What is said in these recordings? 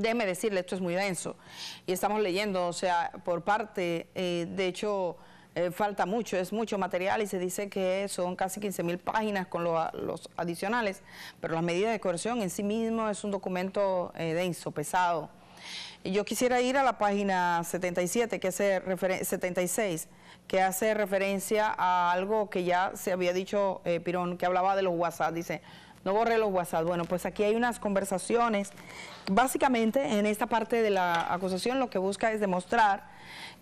déjeme decirle, esto es muy denso. Y estamos leyendo, o sea, por parte, eh, de hecho, eh, falta mucho, es mucho material y se dice que son casi 15.000 mil páginas con los adicionales, pero las medidas de coerción en sí mismo es un documento eh, denso, pesado. yo quisiera ir a la página 77, que hace 76, que hace referencia a algo que ya se había dicho Pirón, que hablaba de los WhatsApp, dice... No borré los WhatsApp. Bueno, pues aquí hay unas conversaciones. Básicamente, en esta parte de la acusación lo que busca es demostrar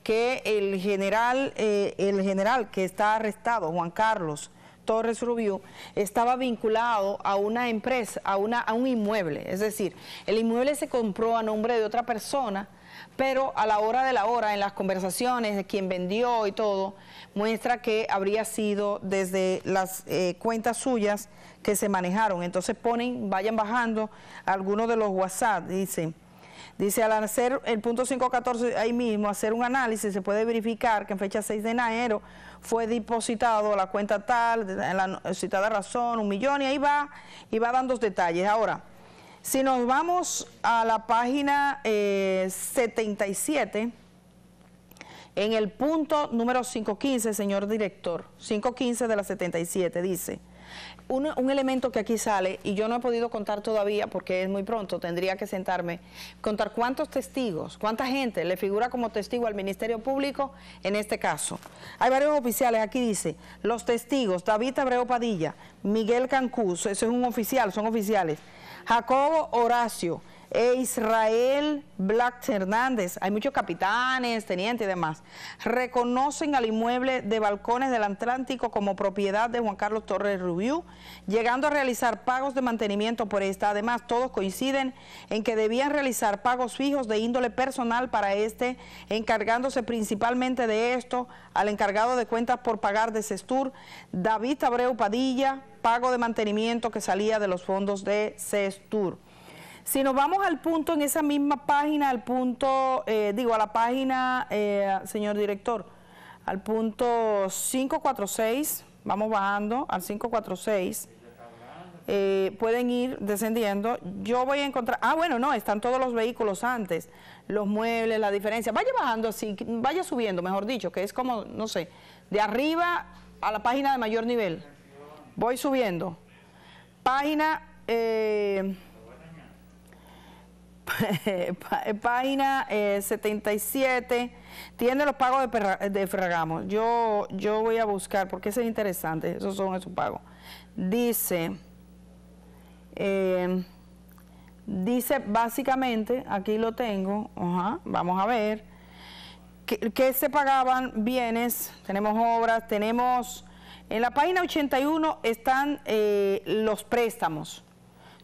que el general, eh, el general que está arrestado, Juan Carlos Torres Rubio, estaba vinculado a una empresa, a, una, a un inmueble. Es decir, el inmueble se compró a nombre de otra persona pero a la hora de la hora, en las conversaciones de quien vendió y todo, muestra que habría sido desde las eh, cuentas suyas que se manejaron. Entonces ponen, vayan bajando algunos de los WhatsApp, Dice, Dice, al hacer el punto 514 ahí mismo, hacer un análisis, se puede verificar que en fecha 6 de enero fue depositado la cuenta tal, en la citada razón, un millón, y ahí va, y va dando los detalles. Ahora, si nos vamos a la página 77, eh, en el punto número 515, señor director, 515 de la 77, dice... Un, elemento que aquí sale, y yo no he podido contar todavía porque es muy pronto, tendría que sentarme, contar cuántos testigos, cuánta gente le figura como testigo al Ministerio Público en este caso. Hay varios oficiales, aquí dice, los testigos, David Abreu Padilla, Miguel Cancuz, eso es un oficial, son oficiales, Jacobo Horacio, e Israel Black Hernández, hay muchos capitanes, tenientes y demás, reconocen al inmueble de Balcones del Atlántico como propiedad de Juan Carlos Torres Rubio llegando a realizar pagos de mantenimiento por esta. Además, todos coinciden en que debían realizar pagos fijos de índole personal para este, encargándose principalmente de esto al encargado de cuentas por pagar de Cestur, David Abreu Padilla, pago de mantenimiento que salía de los fondos de Cestur. Si nos vamos al punto en esa misma página, al punto, eh, digo, a la página, eh, señor director, al punto 546, vamos bajando al 546. Eh, pueden ir descendiendo. Yo voy a encontrar, ah, bueno, no, están todos los vehículos antes, los muebles, la diferencia. Vaya bajando así, vaya subiendo, mejor dicho, que es como, no sé, de arriba a la página de mayor nivel. Voy subiendo. Página eh, Eh, página 77, eh, tiene los pagos de, fragamos. Yo, yo voy a buscar, porque es interesante, esos son esos pagos. Dice, eh, dice básicamente, aquí lo tengo, vamos a ver, que, se pagaban bienes, tenemos obras, tenemos... En la página 81 están los préstamos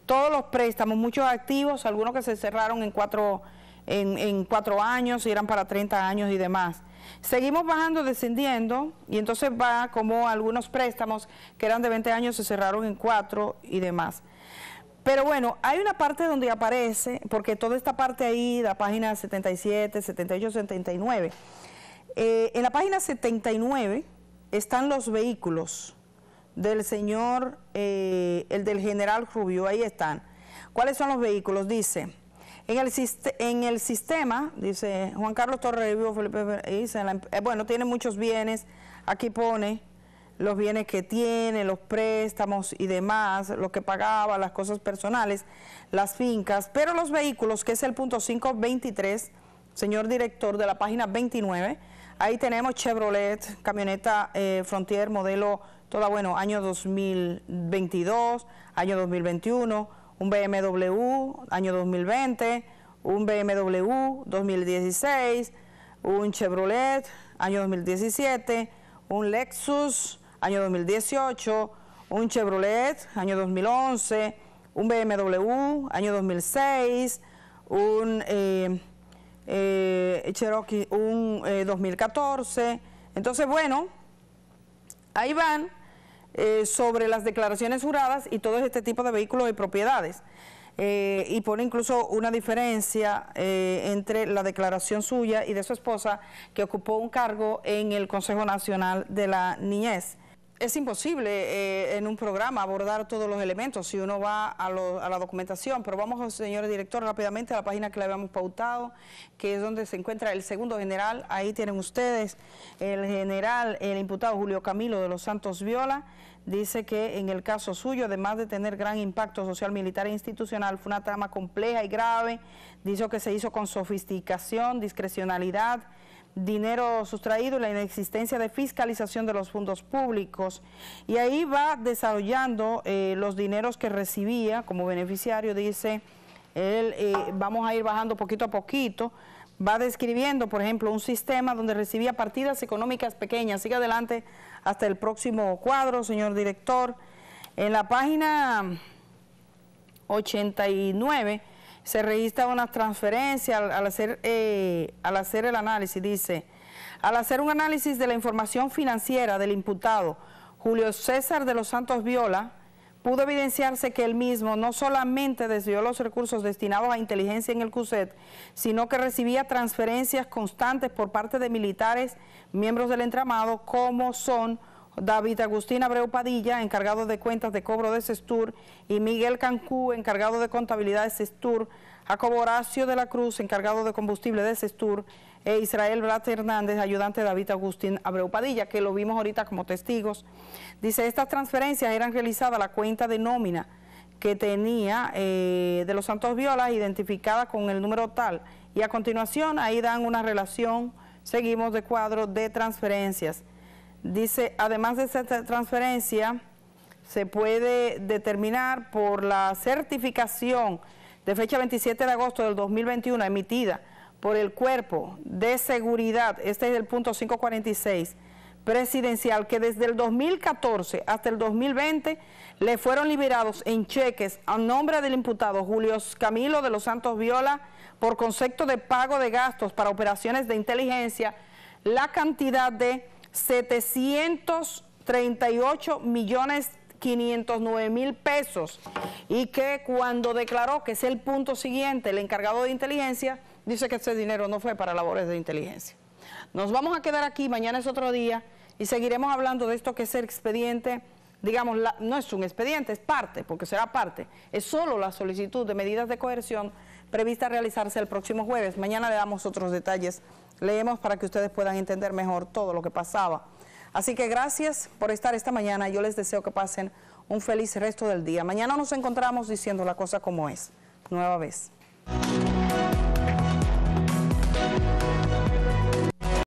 todos los préstamos, muchos activos, algunos que se cerraron en cuatro, en, años y eran para 30 años y demás. Seguimos bajando, descendiendo, y entonces va como algunos préstamos que eran de 20 años se cerraron en cuatro y demás. Pero bueno, hay una parte donde aparece, porque toda esta parte ahí, la página 77, 78, 79, en la página 79 están los vehículos del señor, eh, el del general Rubio, ahí están. ¿Cuáles son los vehículos? Dice, en el, en el sistema, dice Juan Carlos Torrevio, Felipe, dice, em-, eh, bueno, tiene muchos bienes, aquí pone los bienes que tiene, los préstamos y demás, lo que pagaba, las cosas personales, las fincas, pero los vehículos, que es el punto 523, señor director de la página 29, ahí tenemos Chevrolet, camioneta eh, Frontier modelo toda, bueno, año 2022, año 2021, un BMW año 2020, un BMW 2016, un Chevrolet año 2017, un Lexus año 2018, un Chevrolet año 2011, un BMW año 2006, un eh, eh, Cherokee un 2014. Eh, Entonces, bueno, ahí van eh, sobre las declaraciones juradas y todo este tipo de vehículos y propiedades. Eh, y pone incluso una diferencia eh, entre la declaración suya y de su esposa, que ocupó un cargo en el Consejo Nacional de la Niñez es imposible eh, en un programa abordar todos los elementos si uno va a, a la documentación, pero vamos, señor director, rápidamente a la página que le habíamos pautado, que es donde se encuentra el segundo general, ahí tienen ustedes el general, el imputado Julio Camilo de los Santos Viola, Dice que en el caso suyo, además de tener gran impacto social, militar e institucional, fue una trama compleja y grave. Dijo que se hizo con sofisticación, discrecionalidad, dinero sustraído, y la inexistencia de fiscalización de los fondos públicos. Y ahí va desarrollando eh, los dineros que recibía como beneficiario, dice él, eh, vamos a ir bajando poquito a poquito. Va describiendo, por ejemplo, un sistema donde recibía partidas económicas pequeñas. Sigue adelante hasta el próximo cuadro, señor director. En la página 89 se registra una transferencia al, hacer, eh, al hacer el análisis, dice, al hacer un análisis de la información financiera del imputado Julio César de los Santos Viola, pudo evidenciarse que él mismo no solamente desvió los recursos destinados a inteligencia en el CUSET, sino que recibía transferencias constantes por parte de militares, miembros del entramado, como son David Agustín Abreu Padilla, encargado de cuentas de cobro de Cestur y Miguel Cancú, encargado de contabilidad de Cestur, Jacob Horacio de la Cruz, encargado de combustible de Cestur, e Israel Blas Hernández, ayudante de David Agustín Abreu Padilla, que lo vimos ahorita como testigos. Dice, estas transferencias eran realizadas a la cuenta de nómina que tenía eh, de los Santos Violas, identificada con el número tal. Y a continuación ahí dan una relación, seguimos de cuadro de transferencias. Dice, además de esta transferencia, se puede determinar por la certificación de fecha 27 de agosto del 2021 emitida por el Cuerpo de Seguridad, este es el punto 546, presidencial, que desde el 2014 hasta el 2020 le fueron liberados en cheques a nombre del imputado Julio Camilo de los Santos Viola por concepto de pago de gastos para operaciones de inteligencia la cantidad de 738 millones 509 mil pesos y que cuando declaró que es el punto siguiente, el encargado de inteligencia, dice que ese dinero no fue para labores de inteligencia. Nos vamos a quedar aquí, mañana es otro día y seguiremos hablando de esto que es el expediente, digamos, no es un expediente, es parte, porque será parte, es solo la solicitud de medidas de coerción prevista realizarse el próximo jueves. Mañana le damos otros detalles, leemos para que ustedes puedan entender mejor todo lo que pasaba. Así que gracias por estar esta mañana. Yo les deseo que pasen un feliz resto del día. Mañana nos encontramos diciendo la cosa como es. Nueva vez.